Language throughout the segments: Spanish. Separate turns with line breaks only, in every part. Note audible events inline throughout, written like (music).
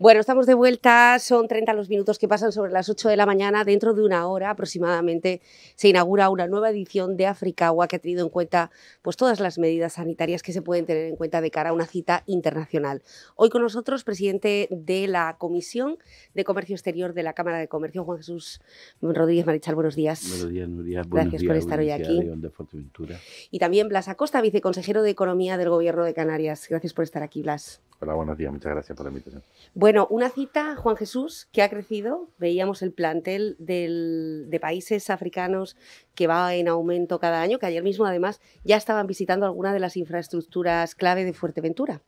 Bueno, estamos de vuelta, son 30 los minutos que pasan sobre las 8 de la mañana. Dentro de una hora aproximadamente se inaugura una nueva edición de Africagua que ha tenido en cuenta pues, todas las medidas sanitarias que se pueden tener en cuenta de cara a una cita internacional. Hoy con nosotros, presidente de la Comisión de Comercio Exterior de la Cámara de Comercio, Juan Jesús Rodríguez Marichal, buenos días. Buenos días, Gracias días, por estar hoy aquí. Y también Blas Acosta, viceconsejero de Economía del Gobierno de Canarias. Gracias por estar aquí, Blas.
Hola, buenos días. Muchas gracias por la invitación.
Bueno, una cita, Juan Jesús, que ha crecido. Veíamos el plantel de países africanos que va en aumento cada año, que ayer mismo además ya estaban visitando alguna de las infraestructuras clave de Fuerteventura.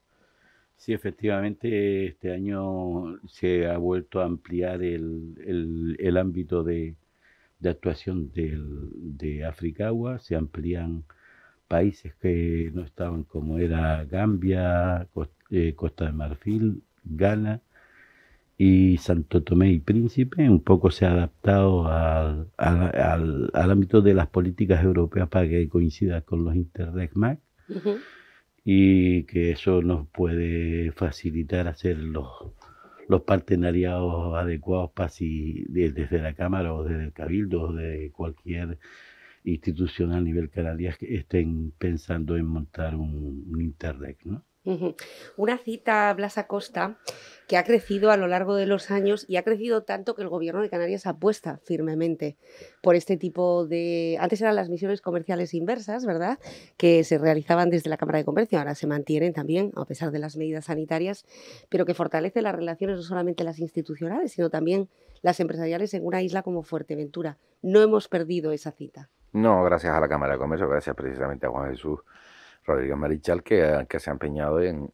Sí, efectivamente, este año se ha vuelto a ampliar el, el, ámbito de, de actuación del, de Africagua, se amplían países que no estaban como era Gambia, eh, Costa, Costa de Marfil, Ghana, y Santo Tomé y Príncipe un poco se ha adaptado al, al, ámbito de las políticas europeas para que coincida con los Interreg MAC y que eso nos puede facilitar hacer los, los partenariados adecuados para si desde la Cámara o desde el Cabildo o de cualquier institución a nivel canarias estén pensando en montar un, un Interreg, ¿no?
Una cita, Blas Acosta, que ha crecido a lo largo de los años y ha crecido tanto que el gobierno de Canarias apuesta firmemente por este tipo de... Antes eran las misiones comerciales inversas, ¿verdad? Que se realizaban desde la Cámara de Comercio, ahora se mantienen también, a pesar de las medidas sanitarias, pero que fortalece las relaciones no solamente las institucionales, sino también las empresariales en una isla como Fuerteventura. No hemos perdido esa cita.
No, gracias a la Cámara de Comercio, gracias precisamente a Juan Jesús Rodrigo Marichal que, se ha empeñado en,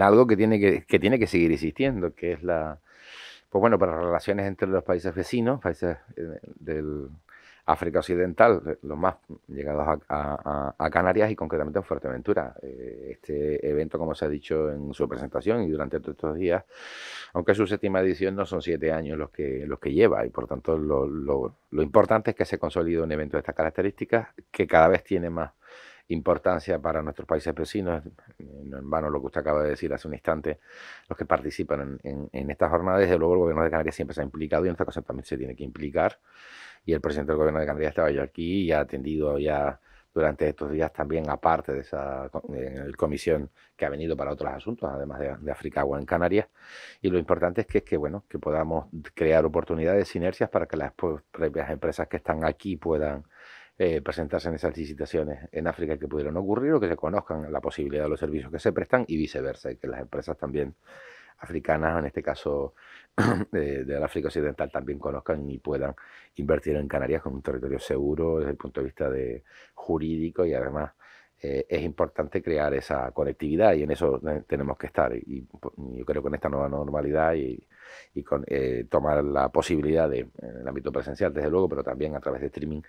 algo que tiene que, tiene que seguir existiendo, que es la, pues bueno, para relaciones entre los países vecinos, países eh, del África Occidental, eh, los más llegados a, Canarias y concretamente en Fuerteventura. Eh, este evento, como se ha dicho en su presentación y durante todos estos días, aunque su séptima edición no son siete años los que, los que lleva y por tanto lo, lo importante es que se consolide un evento de estas características que cada vez tiene más importancia para nuestros países vecinos. No en vano lo que usted acaba de decir hace un instante, los que participan en, estas jornadas, desde luego el gobierno de Canarias siempre se ha implicado y en esta cosa también se tiene que implicar. Y el presidente del gobierno de Canarias estaba yo aquí y ha atendido ya durante estos días también, aparte de esa comisión que ha venido para otros asuntos, además de, África o en Canarias. Y lo importante es que, que, bueno, que podamos crear oportunidades, sinergias para que las propias empresas que están aquí puedan eh, presentarse en esas licitaciones en África que pudieran ocurrir o que se conozcan la posibilidad de los servicios que se prestan y viceversa, y que las empresas también africanas, en este caso (clears throat) de, del África Occidental, también conozcan y puedan invertir en Canarias como un territorio seguro desde el punto de vista de jurídico y además eh, es importante crear esa conectividad y en eso eh, tenemos que estar. Y, yo creo que con esta nueva normalidad y, con eh, tomar la posibilidad de, en el ámbito presencial, desde luego, pero también a través de streaming,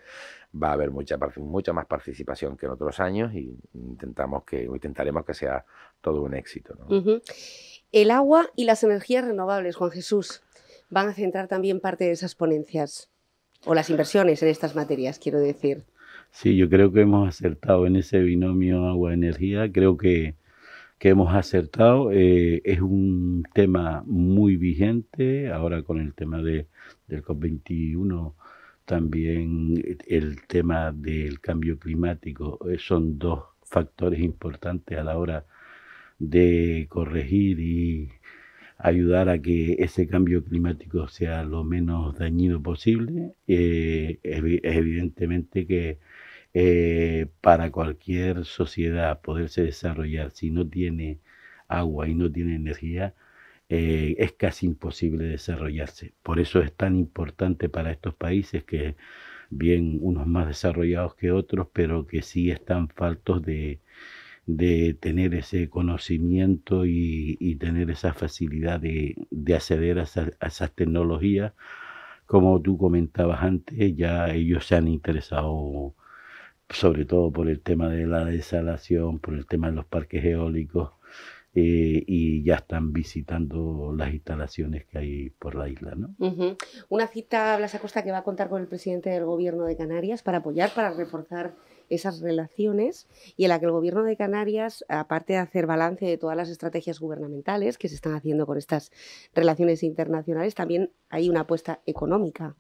va a haber mucha, más participación que en otros años y intentamos que, intentaremos que sea todo un éxito.
El agua y las energías renovables, Juan Jesús, van a centrar también parte de esas ponencias o las inversiones en estas materias, quiero decir.
Sí, yo creo que hemos acertado en ese binomio agua-energía, creo que, que, hemos acertado. Eh, es un tema muy vigente, ahora con el tema de, del COP21, también el tema del cambio climático, eh, son dos factores importantes a la hora de corregir y ayudar a que ese cambio climático sea lo menos dañino posible. Eh, evidentemente que eh, para cualquier sociedad poderse desarrollar, si no tiene agua y no tiene energía, eh, es casi imposible desarrollarse. Por eso es tan importante para estos países que, bien, unos más desarrollados que otros, pero que sí están faltos de, de tener ese conocimiento y, y tener esa facilidad de, de acceder a, a, esas tecnologías. Como tú comentabas antes, ya ellos se han interesado sobre todo por el tema de la desalación, por el tema de los parques eólicos, eh, y ya están visitando las instalaciones que hay por la isla. ¿no?
Una cita, Blas Acosta, que va a contar con el presidente del Gobierno de Canarias para apoyar, para reforzar esas relaciones y en la que el Gobierno de Canarias, aparte de hacer balance de todas las estrategias gubernamentales que se están haciendo con estas relaciones internacionales, también hay una apuesta económica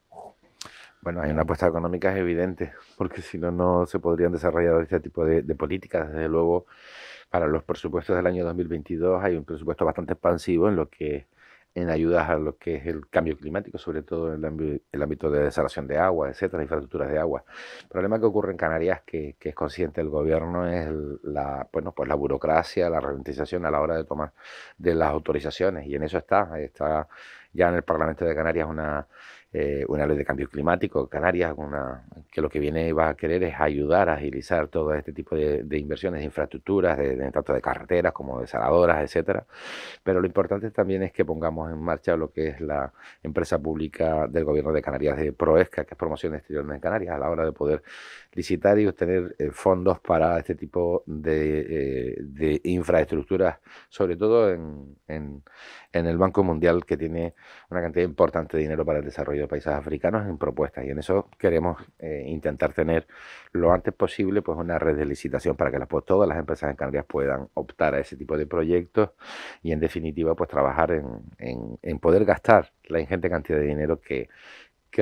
bueno, hay una apuesta económica evidente, (laughs) porque si no, no se podrían desarrollar este tipo de, políticas. Desde luego, para los presupuestos del año 2022 hay un presupuesto bastante expansivo en lo que en ayudas a lo que es el cambio climático, sobre todo en el, ámbito de desalación de agua, etcétera, infraestructuras de agua. El problema que ocurre en Canarias, que, es consciente el gobierno, es la, bueno, pues la burocracia, la ralentización a la hora de tomar de las autorizaciones, y en eso está, está ya en el Parlamento de Canarias una eh, una ley de cambio climático, Canarias, una, que lo que viene va a querer es ayudar a agilizar todo este tipo de, inversiones, de infraestructuras, de, tanto de carreteras como de saladoras, etcétera. Pero lo importante también es que pongamos en marcha lo que es la empresa pública del gobierno de Canarias de Proesca, que es Promoción Exterior de Canarias, a la hora de poder licitar y obtener eh, fondos para este tipo de, eh, infraestructuras, sobre todo en, el Banco Mundial, que tiene una cantidad importante de dinero para el desarrollo de países africanos en propuestas. Y en eso queremos eh, intentar tener lo antes posible pues una red de licitación para que las, pues, todas las empresas en Canarias puedan optar a ese tipo de proyectos y en definitiva pues trabajar en, en poder gastar la ingente cantidad de dinero que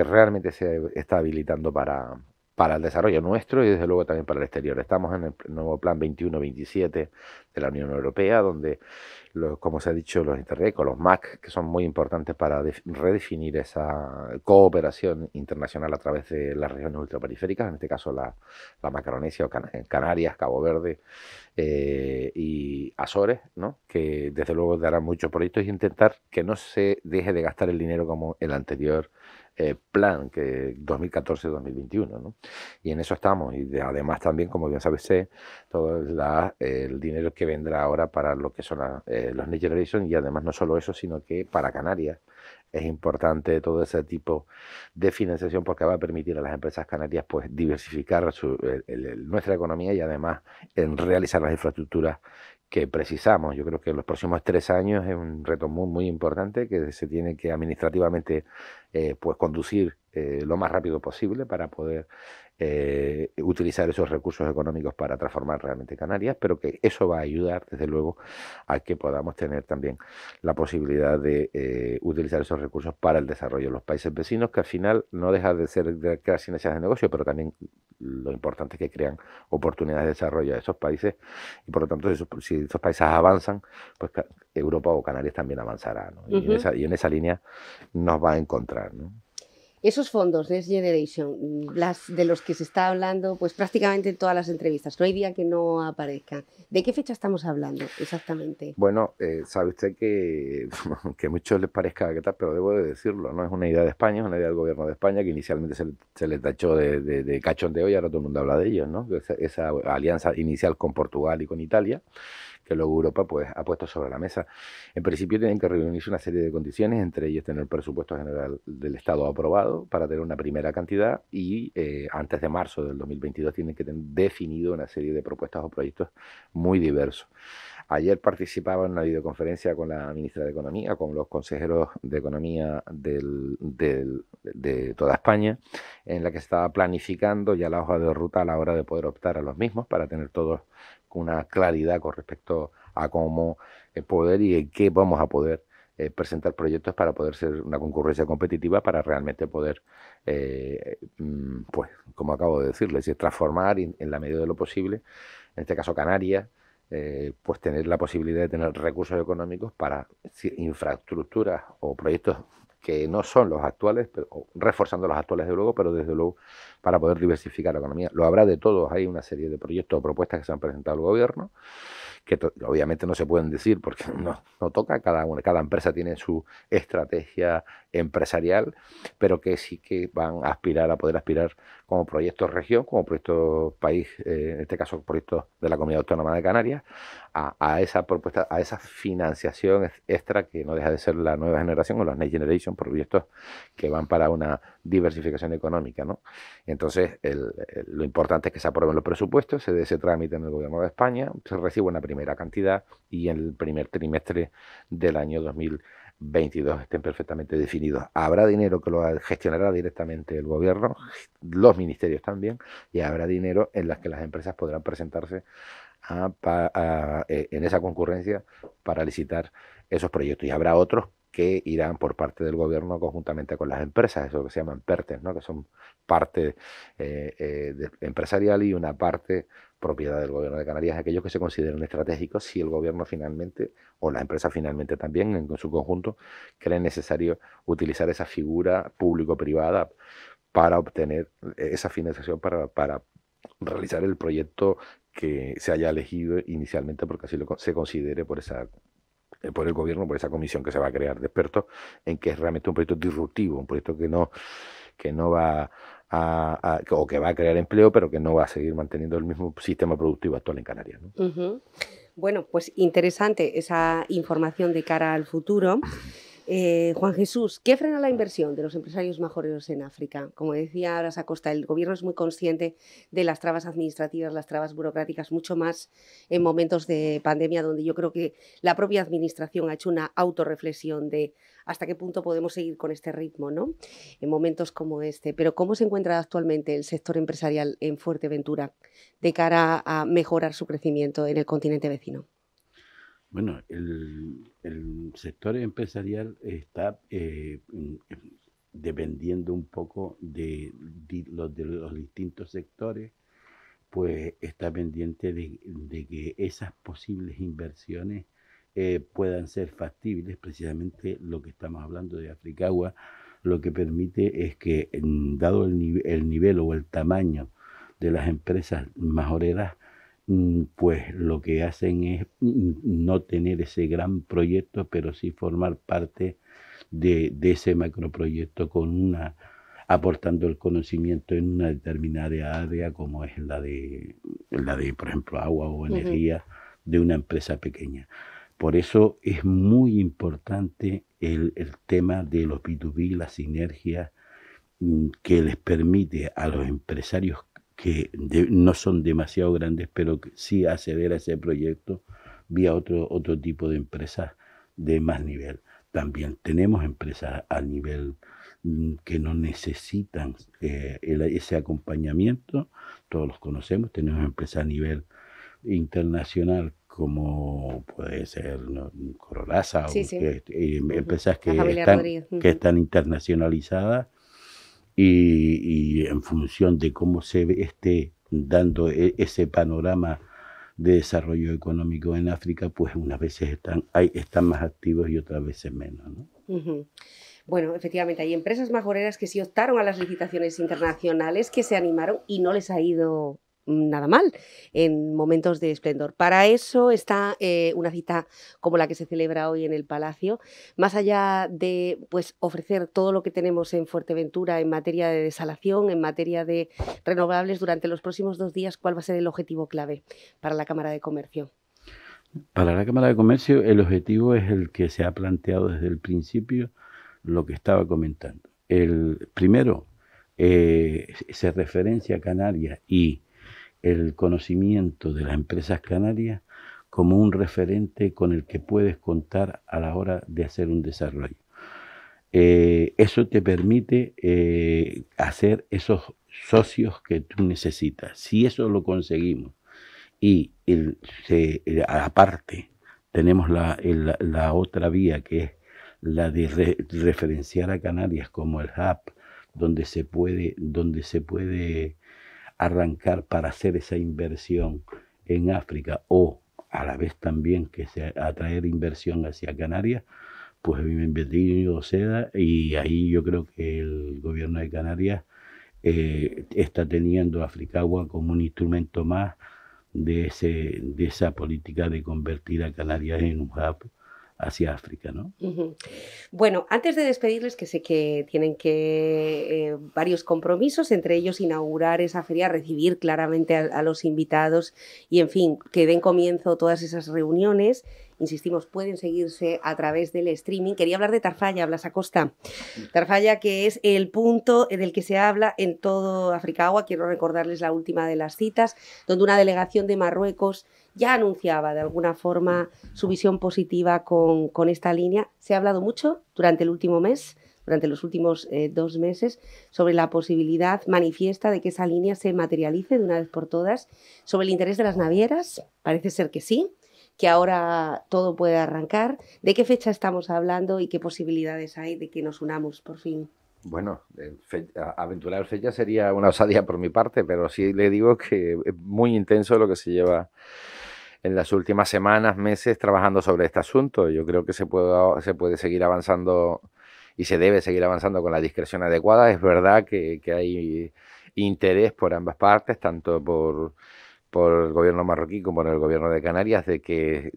realmente se está habilitando para, para el desarrollo nuestro y desde luego también para el exterior. Estamos en el nuevo plan 21-27 de la Unión Europea, donde, los, como se ha dicho, los interregos, los MAC, que son muy importantes para redefinir esa cooperación internacional a través de las regiones ultraperiféricas, en este caso la, la Macaronesia o Canarias, Cabo Verde eh, y Azores, ¿no? que desde luego darán muchos proyectos y e intentar que no se deje de gastar el dinero como el anterior eh, plan que 2014-2021. Y en eso estamos. Y además también, como bien sabes, todo el dinero que vendrá ahora para lo que son eh, los Next Generation y además no solo eso, sino que para Canarias es importante todo ese tipo de financiación porque va a permitir a las empresas canarias pues diversificar nuestra economía y además en realizar las infraestructuras que precisamos. Yo creo que los próximos tres años es un reto muy, muy importante que se tiene que administrativamente eh, pues conducir eh, lo más rápido posible para poder eh, utilizar esos recursos económicos para transformar realmente Canarias, pero que eso va a ayudar, desde luego, a que podamos tener también la posibilidad de eh, utilizar esos recursos para el desarrollo de los países vecinos, que al final no deja de ser de crear sinergias de negocio, pero también lo importante es que crean oportunidades de desarrollo de esos países y, por lo tanto, si esos, países avanzan, pues Europa o Canarias también avanzará. y, en esa, y en esa línea nos va a encontrar. ¿no?
Esos fondos Next Generation, las de los que se está hablando pues prácticamente en todas las entrevistas, no hay día que no aparezcan. ¿De qué fecha estamos hablando exactamente?
Bueno, eh, sabe usted que, (laughs) que a muchos les parezca que tal, pero debo de decirlo, no es una idea de España, es una idea del gobierno de España que inicialmente se, le tachó de, de, de cachondeo y ahora todo el mundo habla de ellos, ¿no? esa alianza inicial con Portugal y con Italia que luego Europa pues, ha puesto sobre la mesa. En principio tienen que reunirse una serie de condiciones, entre ellas tener el presupuesto general del Estado aprobado para tener una primera cantidad y eh, antes de marzo del 2022 tienen que tener definido una serie de propuestas o proyectos muy diversos. Ayer participaba en una videoconferencia con la ministra de Economía, con los consejeros de Economía de toda España, en la que se estaba planificando ya la hoja de ruta a la hora de poder optar a los mismos para tener todos una claridad con respecto a cómo eh, poder y en qué vamos a poder eh, presentar proyectos para poder ser una concurrencia competitiva para realmente poder, eh, mm, pues, como acabo de decirles, transformar en la medida de lo posible, en este caso Canarias, pues tener la posibilidad de tener recursos económicos para infraestructuras o proyectos que no son los actuales, pero, reforzando los actuales de luego, pero desde luego para poder diversificar la economía. Lo habrá de todos, hay una serie de proyectos o propuestas que se han presentado al gobierno, que obviamente no se pueden decir porque (laughs) no, toca, cada, empresa tiene su estrategia empresarial, pero que sí que van a aspirar a poder aspirar como proyectos región, como proyectos país, eh, en este caso proyectos de la Comunidad Autónoma de Canarias, a, esa propuesta, a esa financiación extra que no deja de ser la nueva generación o las Next Generation, proyectos que van para una diversificación económica, ¿no? Entonces, eh, lo importante es que se aprueben los presupuestos, se dé ese trámite en el Gobierno de España, se reciba una primera cantidad y en el primer trimestre del año 2022 estén perfectamente definidos. Habrá dinero que lo gestionará directamente el Gobierno, los ministerios también, y habrá dinero en las que las empresas podrán presentarse eh, en esa concurrencia para licitar esos proyectos. Y habrá otros que irán por parte del gobierno conjuntamente con las empresas, eso que se llaman PERTES, ¿no? que son parte eh, eh, empresarial y una parte propiedad del gobierno de Canarias, aquellos que se consideran estratégicos si el gobierno finalmente, o la empresa finalmente también en su conjunto, cree necesario utilizar esa figura público-privada para obtener eh, esa financiación para, para realizar el proyecto que se haya elegido inicialmente porque así se considere por esa eh, por el gobierno, por esa comisión que se va a crear de expertos, en que es realmente un proyecto disruptivo, un proyecto que no, que no va a, o que va a crear empleo, pero que no va a seguir manteniendo el mismo sistema productivo actual en Canarias.
Bueno, pues interesante esa información de cara al futuro. Eh, Juan Jesús, ¿qué frena la inversión de los empresarios majoreros en África? Como decía ahora Sacosta, el gobierno es muy consciente de las trabas administrativas, las trabas burocráticas, mucho más en momentos de pandemia, donde yo creo que la propia administración ha hecho una autorreflexión de hasta qué punto podemos seguir con este ritmo, ¿no? En momentos como este. Pero ¿cómo se encuentra actualmente el sector empresarial en Fuerteventura de cara a mejorar su crecimiento en el continente vecino?
Bueno, el, sector empresarial está eh, mm, dependiendo un poco de, los, de, los, distintos sectores, pues está pendiente de, que esas posibles inversiones eh, puedan ser factibles, precisamente lo que estamos hablando de Africagua, lo que permite es que, dado el, nivel, el nivel o el tamaño de las empresas majoreras, Mm, pues lo que hacen es mm, no tener ese gran proyecto, pero sí formar parte de, ese macroproyecto con una aportando el conocimiento en una determinada área como es la de la de por ejemplo agua o energía de una empresa pequeña. Por eso es muy importante el, tema de los B2B, la sinergia mm, que les permite a los empresarios que no son demasiado grandes, pero sí acceder a ese proyecto vía otro, otro tipo de empresas de más nivel. También tenemos empresas a nivel mm, que no necesitan eh, ese acompañamiento, todos los conocemos, tenemos empresas a nivel internacional como puede ser Corolaza o este, em, empresas que están internacionalizadas y, en función de cómo se esté dando e, ese panorama de desarrollo económico en África, pues unas veces están, están más activos y otras veces menos.
Bueno, efectivamente, hay empresas majoreras que sí optaron a las licitaciones internacionales, que se animaron y no les ha ido nada mal en momentos de esplendor. Para eso está eh, una cita como la que se celebra hoy en el Palacio, más allá de pues, ofrecer todo lo que tenemos en Fuerteventura en materia de desalación, en materia de renovables durante los próximos dos días, ¿cuál va a ser el objetivo clave para la Cámara de Comercio?
Para la Cámara de Comercio el objetivo es el que se ha planteado desde el principio, lo que estaba comentando. El primero eh, se referencia a Canarias y el conocimiento de las empresas canarias como un referente con el que puedes contar a la hora de hacer un desarrollo. Eh, eso te permite eh, hacer esos socios que tú necesitas. Si eso lo conseguimos y eh, aparte tenemos la, otra vía que es la de referenciar a Canarias como el hub donde se puede, donde se puede arrancar para hacer esa inversión en África o a la vez también que sea atraer inversión hacia Canarias, pues bienvenido sea y ahí yo creo que el gobierno de Canarias eh, está teniendo a Africagua como un instrumento más de, de esa política de convertir a Canarias en un hub hacia África. ¿no?
Bueno, antes de despedirles, que sé que tienen que eh, varios compromisos, entre ellos inaugurar esa feria, recibir claramente a, los invitados y, en fin, que den comienzo todas esas reuniones insistimos, pueden seguirse a través del streaming. Quería hablar de Tarfalla, Blas Acosta. Tarfalla, que es el punto del que se habla en todo Agua, Quiero recordarles la última de las citas, donde una delegación de Marruecos ya anunciaba de alguna forma su visión positiva con, esta línea. Se ha hablado mucho durante el último mes durante los últimos eh, dos meses sobre la posibilidad manifiesta de que esa línea se materialice de una vez por todas, sobre el interés de las navieras, parece ser que sí, que ahora todo puede arrancar, de qué fecha estamos hablando y qué posibilidades hay de que nos unamos por fin.
Bueno, aventurar fecha sería una osadía por mi parte, pero sí le digo que es muy intenso lo que se lleva en las últimas semanas, meses, trabajando sobre este asunto. Yo creo que se puede, se puede seguir avanzando y se debe seguir avanzando con la discreción adecuada. Es verdad que, hay interés por ambas partes, tanto por, por, el gobierno marroquí como por el gobierno de Canarias, de que,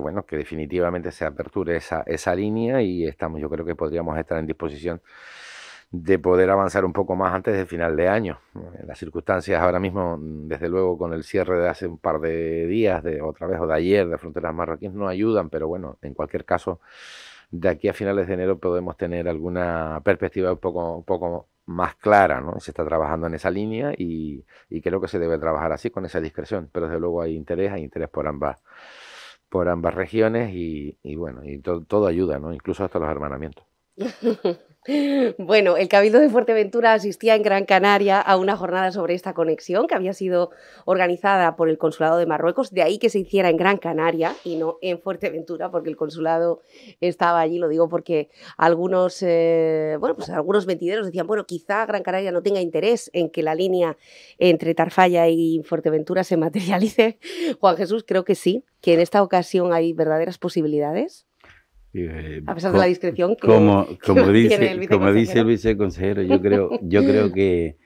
bueno, que definitivamente se aperture esa, esa línea y estamos, yo creo que podríamos estar en disposición de poder avanzar un poco más antes del final de año. Eh, las circunstancias ahora mismo, mm, desde luego con el cierre de hace un par de días, de otra vez o de ayer, de fronteras marroquíes, no ayudan, pero bueno, en cualquier caso, de aquí a finales de enero podemos tener alguna perspectiva un poco, un poco más clara, ¿no? Se está trabajando en esa línea y, y creo que se debe trabajar así, con esa discreción, pero desde luego hay interés, hay interés por ambas por ambas regiones y, y bueno, y todo ayuda, ¿no? Incluso hasta los hermanamientos.
(laughs) Bueno, el Cabildo de Fuerteventura asistía en Gran Canaria a una jornada sobre esta conexión que había sido organizada por el Consulado de Marruecos, de ahí que se hiciera en Gran Canaria y no en Fuerteventura, porque el consulado estaba allí, lo digo porque algunos, eh, bueno, pues algunos mentideros decían, bueno, quizá Gran Canaria no tenga interés en que la línea entre Tarfalla y Fuerteventura se materialice. (laughs) Juan Jesús, creo que sí, que en esta ocasión hay verdaderas posibilidades.
Eh, a pesar de la discreción que, como, (laughs) como dice, el Como dice el viceconsejero, yo creo, yo creo que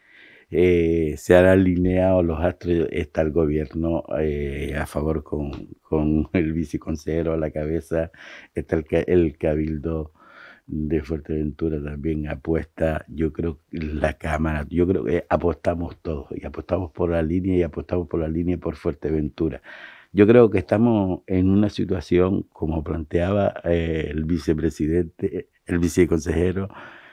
eh, se han alineado los astros, está el gobierno eh, a favor con, el viceconsejero a la cabeza, está el, el cabildo de Fuerteventura también apuesta, yo creo que la Cámara, yo creo que apostamos todos y apostamos por la línea y apostamos por la línea por Fuerteventura. Yo creo que estamos en una situación, como planteaba eh, el vicepresidente, el viceconsejero,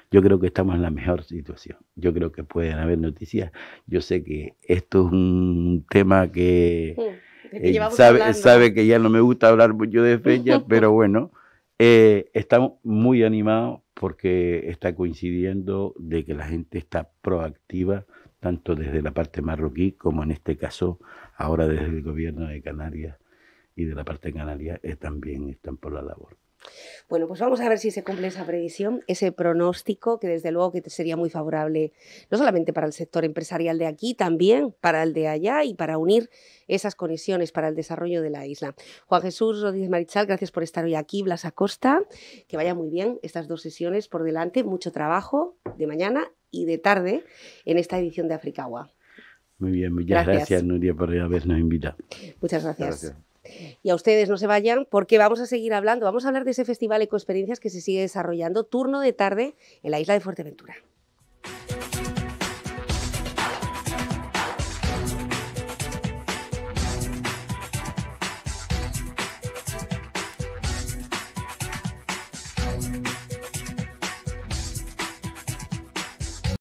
yo creo que estamos en la mejor situación. Yo creo que pueden haber noticias. Yo sé que esto es un tema que, (laughs) eh, sabe, que ya no me gusta hablar mucho de fecha, (laughs) pero bueno, eh, estamos muy animados porque está coincidiendo de que la gente está proactiva, tanto desde la parte marroquí como en este caso ahora desde el gobierno de Canarias y de la parte de Canarias están también están por la labor.
Bueno, pues vamos a ver si se cumple esa previsión, ese pronóstico, que desde luego que sería muy favorable, no solamente para el sector empresarial de aquí, también para el de allá y para unir esas conexiones para el desarrollo de la isla. Juan Jesús Rodríguez Marichal, gracias por estar hoy aquí. Blas Acosta, que vaya muy bien estas dos sesiones por delante. Mucho trabajo de mañana y de tarde en esta edición de Africagua.
Muy bien, muchas gracias, Nuria, por habernos invitado.
Muchas gracias.
gracias.
Y a ustedes no se vayan porque vamos a seguir hablando, vamos a hablar de ese festival Ecoexperiencias que se sigue desarrollando turno de tarde en la isla de Fuerteventura.